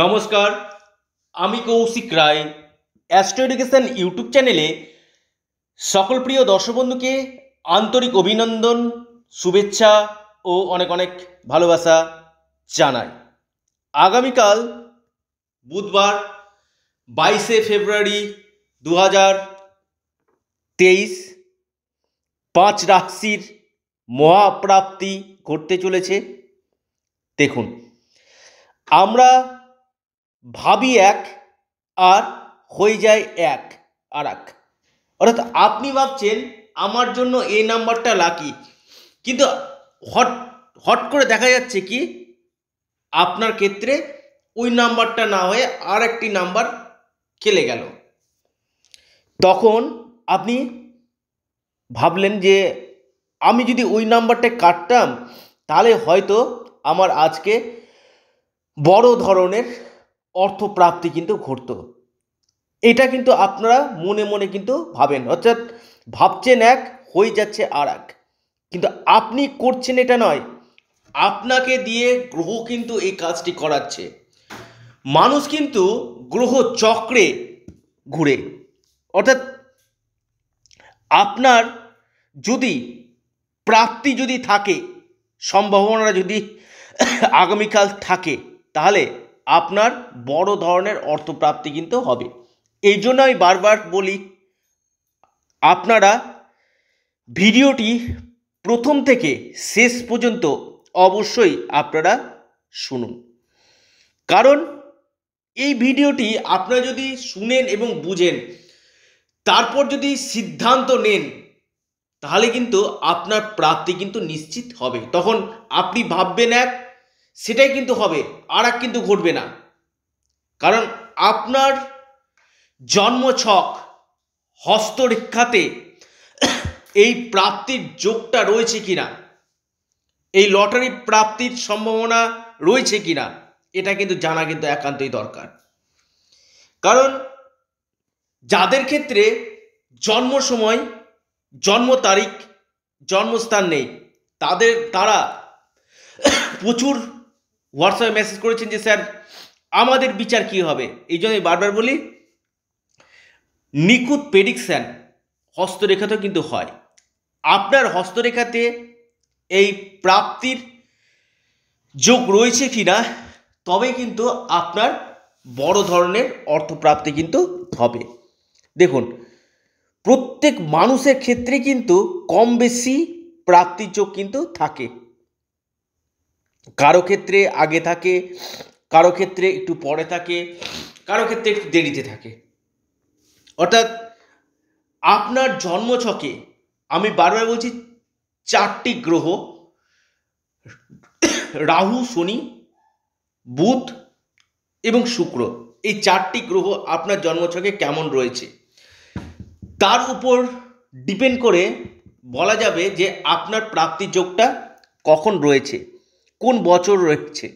নমস্কার আমি Kaushik Roy astro education YouTube চ্যানেলে সকল প্রিয় দর্শকবন্ধুকে আন্তরিক অভিনন্দন শুভেচ্ছা ও অনেক অনেক ভালোবাসা জানাই আগামীকাল বুধবার বাইশে ফেব্রুয়ারি দু হাজার তেইশ পাঁচ রাশির মহাপ্রাপ্তি ঘটতে চলেছে দেখুন আমরা ভাবি এক আর হয়ে যায় এক আর এক অর্থাৎ আপনি ভাবছেন আমার জন্য এই নাম্বারটা লাকি কিন্তু হট হট করে দেখা যাচ্ছে কি আপনার ক্ষেত্রে ওই নাম্বারটা না হয়ে আর একটি নাম্বার খেলে গেল তখন আপনি ভাবলেন যে আমি যদি ওই নাম্বারটা কাটতাম তাহলে হয়তো আমার আজকে বড় ধরনের অর্থপ্রাপ্তি কিন্তু ঘটত এটা কিন্তু আপনারা মনে মনে কিন্তু ভাবেন অর্থাৎ ভাবছেন এক হয়ে যাচ্ছে আর এক কিন্তু আপনি করছেন এটা নয় আপনাকে দিয়ে গ্রহ কিন্তু এই কাজটি করাচ্ছে মানুষ কিন্তু গ্রহ চক্রে ঘুরে অর্থাৎ আপনার যদি প্রাপ্তি যদি থাকে সম্ভাবনা যদি আগামীকাল থাকে তাহলে আপনার বড় ধরনের অর্থপ্রাপ্তি কিন্তু হবে এই জন্য আমি বারবার বলি আপনারা ভিডিওটি প্রথম থেকে শেষ পর্যন্ত অবশ্যই আপনারা শুনুন কারণ এই ভিডিওটি আপনারা যদি শুনেন এবং বুঝেন তারপর যদি সিদ্ধান্ত নেন তাহলে কিন্তু আপনার প্রাপ্তি কিন্তু নিশ্চিত হবে তখন আপনি ভাববেন এক সেটাই কিন্তু হবে আর এক কিন্তু ঘটবে না কারণ আপনার জন্মছক হস্তরেখাতে এই প্রাপ্তির যোগটা রয়েছে কি না এই লটারি প্রাপ্তির সম্ভাবনা রয়েছে কি না এটা কিন্তু জানা কিন্তু একান্তই দরকার কারণ যাদের ক্ষেত্রে জন্ম সময় জন্ম তারিখ জন্মস্থান নেই তাদের তারা প্রচুর হোয়াটসঅ্যাপে মেসেজ করেছেন যে স্যার আমাদের বিচার কি হবে এই জন্য বারবার বলি নিখুঁত প্রেডিকশান হস্তরেখাতেও কিন্তু হয় আপনার হস্তরেখাতে এই প্রাপ্তির যোগ রয়েছে কি না তবে কিন্তু আপনার বড় ধরনের অর্থপ্রাপ্তি কিন্তু হবে দেখুন প্রত্যেক মানুষের ক্ষেত্রে কিন্তু কম বেশি প্রাপ্তির যোগ কিন্তু থাকে কারো ক্ষেত্রে আগে থাকে কারো ক্ষেত্রে একটু পরে থাকে কারো ক্ষেত্রে একটু দেরিতে থাকে অর্থাৎ আপনার জন্মছকে আমি বারবার বলছি চারটি গ্রহ রাহু শনি বুধ এবং শুক্র এই চারটি গ্রহ আপনার জন্মছকে কেমন রয়েছে তার উপর ডিপেন্ড করে বলা যাবে যে আপনার প্রাপ্তিযোগটা কখন রয়েছে কোন বছর রয়েছে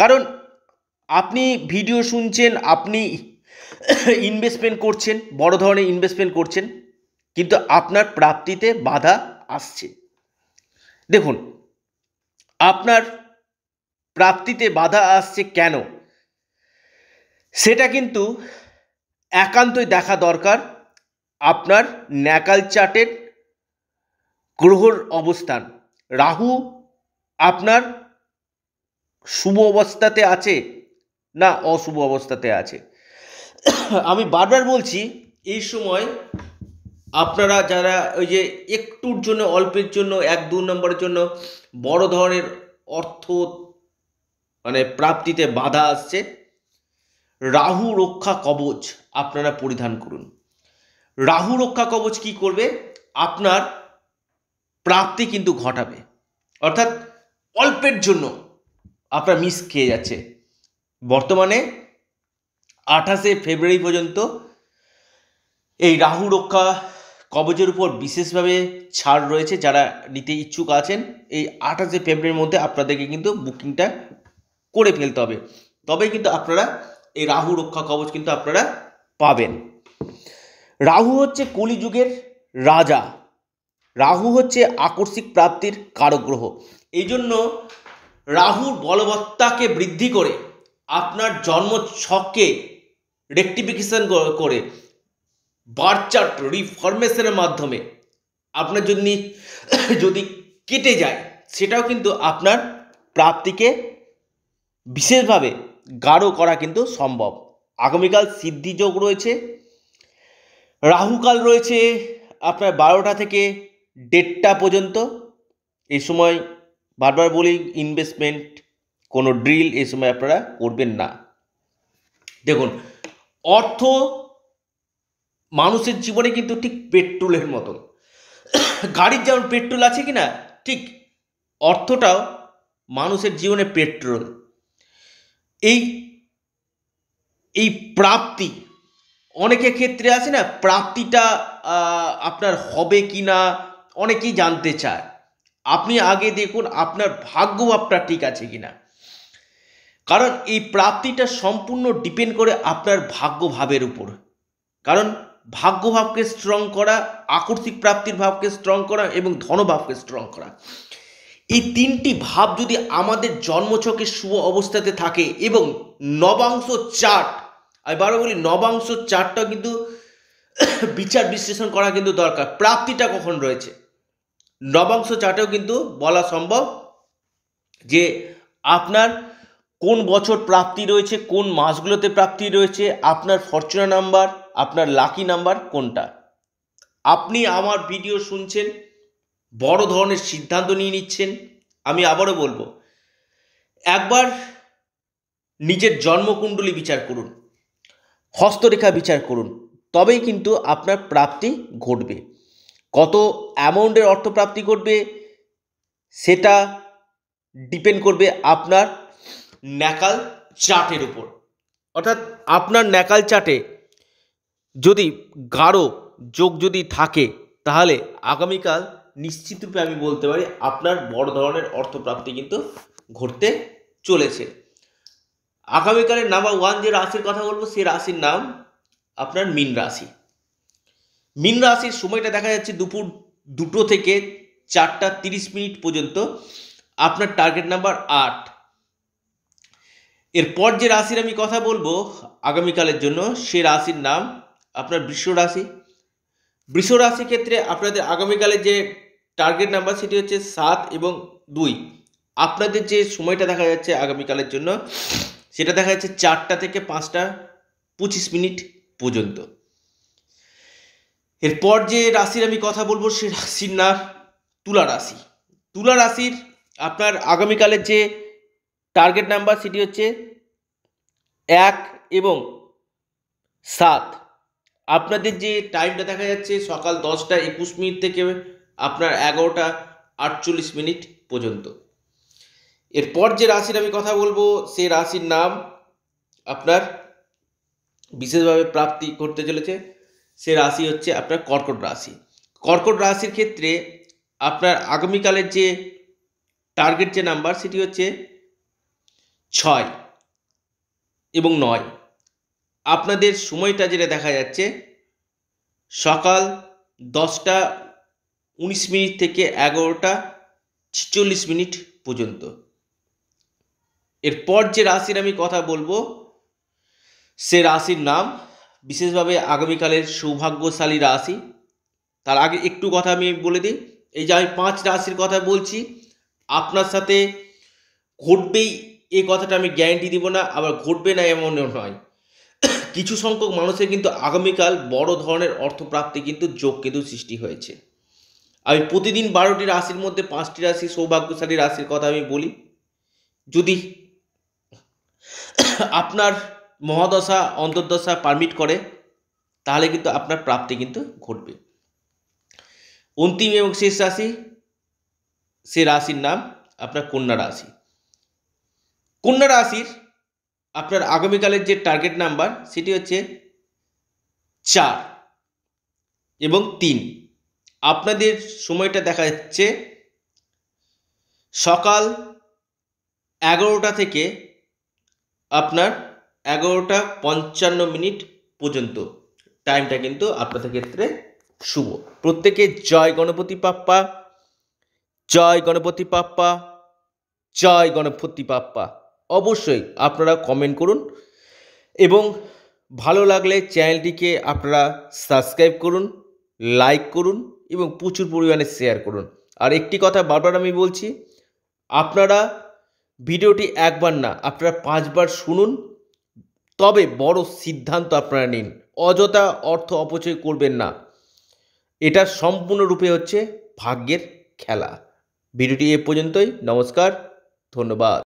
কারণ আপনি ভিডিও শুনছেন আপনি ইনভেস্টমেন্ট করছেন বড় ধরনের ইনভেস্টমেন্ট করছেন কিন্তু আপনার প্রাপ্তিতে বাধা আসছে দেখুন আপনার প্রাপ্তিতে বাধা আসছে কেন সেটা কিন্তু একান্তই দেখা দরকার আপনার ন্যাকাল চার্টের গ্রহর অবস্থান রাহু আপনার শুভ অবস্থাতে আছে না অশুভ অবস্থাতে আছে আমি বারবার বলছি এই সময় আপনারা যারা ওই যে একটুর জন্য অল্পের জন্য এক দু নম্বরের জন্য বড় ধরনের অর্থ মানে প্রাপ্তিতে বাধা আসছে রাহু রক্ষা কবচ আপনারা পরিধান করুন রাহু রক্ষা কবচ কি করবে আপনার প্রাপ্তি কিন্তু ঘটাবে অর্থাৎ অল্পের জন্য আপনার মিস খেয়ে যাচ্ছে বর্তমানে আঠাশে ফেব্রুয়ারি পর্যন্ত এই রাহু রক্ষা কবচের উপর বিশেষভাবে ছাড় রয়েছে যারা নিতে ইচ্ছুক আছেন এই আঠাশে ফেব্রুয়ারির মধ্যে আপনাদেরকে কিন্তু বুকিংটা করে ফেলতে হবে তবে কিন্তু আপনারা এই রাহু রক্ষা কবচ কিন্তু আপনারা পাবেন রাহু হচ্ছে কলিযুগের রাজা রাহু হচ্ছে আকস্মিক প্রাপ্তির কারগ্রহ এই জন্য রাহুর বলবত্তাকে বৃদ্ধি করে আপনার জন্ম ছককে রেক্টিফিকেশন করে বার্চার্ট রিফরমেশনের মাধ্যমে আপনার যদি যদি কেটে যায় সেটাও কিন্তু আপনার প্রাপ্তিকে বিশেষভাবে গাঢ় করা কিন্তু সম্ভব আগামীকাল সিদ্ধিযোগ রয়েছে রাহুকাল রয়েছে আপনার বারোটা থেকে দেড়টা পর্যন্ত এই সময় বারবার বলি ইনভেস্টমেন্ট কোনো ড্রিল এই সময় আপনারা করবেন না দেখুন অর্থ মানুষের জীবনে কিন্তু ঠিক পেট্রোলের মতন গাড়ির যেমন পেট্রোল আছে কি না ঠিক অর্থটাও মানুষের জীবনে পেট্রোল এই এই প্রাপ্তি অনেকের ক্ষেত্রে আছে না প্রাপ্তিটা আপনার হবে কি না অনেকেই জানতে চায় আপনি আগে দেখুন আপনার ভাগ্য আপনার ঠিক আছে কিনা কারণ এই প্রাপ্তিটা সম্পূর্ণ ডিপেন্ড করে আপনার ভাগ্যভাবের উপর কারণ ভাগ্যভাবকে স্ট্রং করা আকর্ষিক প্রাপ্তির ভাবকে স্ট্রং করা এবং ধনভাবকে স্ট্রং করা এই তিনটি ভাব যদি আমাদের জন্মছকের শুভ অবস্থাতে থাকে এবং নবাংশ চার্ট আমি বারো বলি নবাংশ চার্টটা কিন্তু বিচার বিশ্লেষণ করা কিন্তু দরকার প্রাপ্তিটা কখন রয়েছে নবাংশ চার্টেও কিন্তু বলা সম্ভব যে আপনার কোন বছর প্রাপ্তি রয়েছে কোন মাসগুলোতে প্রাপ্তি রয়েছে আপনার ফরচুনা নাম্বার আপনার লাকি নাম্বার কোনটা আপনি আমার ভিডিও শুনছেন বড় ধরনের সিদ্ধান্ত নিয়ে নিচ্ছেন আমি আবারও বলবো একবার নিজের জন্মকুণ্ডলী বিচার করুন হস্তরেখা বিচার করুন তবেই কিন্তু আপনার প্রাপ্তি ঘটবে কত অ্যামাউন্টের অর্থপ্রাপ্তি করবে সেটা ডিপেন্ড করবে আপনার ন্যাকাল চার্টের উপর অর্থাৎ আপনার ন্যাকাল চার্টে যদি গাঢ় যোগ যদি থাকে তাহলে আগামীকাল নিশ্চিতরূপে আমি বলতে পারি আপনার বড় ধরনের অর্থপ্রাপ্তি কিন্তু ঘটতে চলেছে আগামীকালের নাম্বার ওয়ান যে রাশির কথা বলবো সে রাশির নাম আপনার মিন রাশি মিন রাশির সময়টা দেখা যাচ্ছে দুপুর দুটো থেকে চারটা তিরিশ মিনিট পর্যন্ত আপনার টার্গেট নাম্বার আট এরপর যে রাশির আমি কথা বলবো আগামীকালের জন্য সে রাশির নাম আপনার বৃষ রাশি বৃষ রাশি ক্ষেত্রে আপনাদের আগামীকালের যে টার্গেট নাম্বার সেটি হচ্ছে সাত এবং দুই আপনাদের যে সময়টা দেখা যাচ্ছে আগামীকালের জন্য সেটা দেখা যাচ্ছে চারটা থেকে পাঁচটা পঁচিশ মিনিট পর্যন্ত এরপর যে রাশির আমি কথা বলবো সে রাশির নাম তুলা রাশি তুলা রাশির আপনার আগামীকালের যে টার্গেট নাম্বার সেটি হচ্ছে এক এবং সাত আপনাদের যে টাইমটা দেখা যাচ্ছে সকাল দশটা একুশ মিনিট থেকে আপনার এগারোটা আটচল্লিশ মিনিট পর্যন্ত এরপর যে রাশির আমি কথা বলবো সে রাশির নাম আপনার বিশেষভাবে প্রাপ্তি করতে চলেছে সে রাশি হচ্ছে আপনার কর্কট রাশি কর্কট রাশির ক্ষেত্রে আপনার আগামীকালের যে টার্গেট যে নাম্বার সেটি হচ্ছে ছয় এবং নয় আপনাদের সময়টা যেটা দেখা যাচ্ছে সকাল দশটা উনিশ মিনিট থেকে এগারোটা ছিচল্লিশ মিনিট পর্যন্ত এরপর যে রাশির আমি কথা বলবো সে রাশির নাম বিশেষভাবে আগামীকালের সৌভাগ্যশালী রাশি তার আগে একটু কথা আমি বলে দিই এই যে আমি পাঁচ রাশির কথা বলছি আপনার সাথে ঘটবেই এই কথাটা আমি গ্যারেন্টি দিব না আবার ঘটবে না এমন নয় কিছু সংখ্যক মানুষের কিন্তু আগামীকাল বড় ধরনের অর্থপ্রাপ্তি কিন্তু যোগ কিন্তু সৃষ্টি হয়েছে আমি প্রতিদিন বারোটি রাশির মধ্যে পাঁচটি রাশি সৌভাগ্যশালী রাশির কথা আমি বলি যদি আপনার মহাদশা অন্তর্দশা পারমিট করে তাহলে কিন্তু আপনার প্রাপ্তি কিন্তু ঘটবে অন্তিম এবং শেষ রাশি সে রাশির নাম আপনার কন্যা রাশি কন্যা রাশির আপনার আগামীকালের যে টার্গেট নাম্বার সেটি হচ্ছে চার এবং তিন আপনাদের সময়টা দেখা যাচ্ছে সকাল এগারোটা থেকে আপনার এগারোটা পঞ্চান্ন মিনিট পর্যন্ত টাইমটা কিন্তু আপনাদের ক্ষেত্রে শুভ প্রত্যেকে জয় গণপতি পাপ্পা জয় গণপতি পাপ্পা জয় গণপতি পাপ্পা অবশ্যই আপনারা কমেন্ট করুন এবং ভালো লাগলে চ্যানেলটিকে আপনারা সাবস্ক্রাইব করুন লাইক করুন এবং প্রচুর পরিমাণে শেয়ার করুন আর একটি কথা বারবার আমি বলছি আপনারা ভিডিওটি একবার না আপনারা পাঁচবার শুনুন তবে বড় সিদ্ধান্ত আপনারা নিন অযথা অর্থ অপচয় করবেন না এটা সম্পূর্ণরূপে হচ্ছে ভাগ্যের খেলা ভিডিওটি এ পর্যন্তই নমস্কার ধন্যবাদ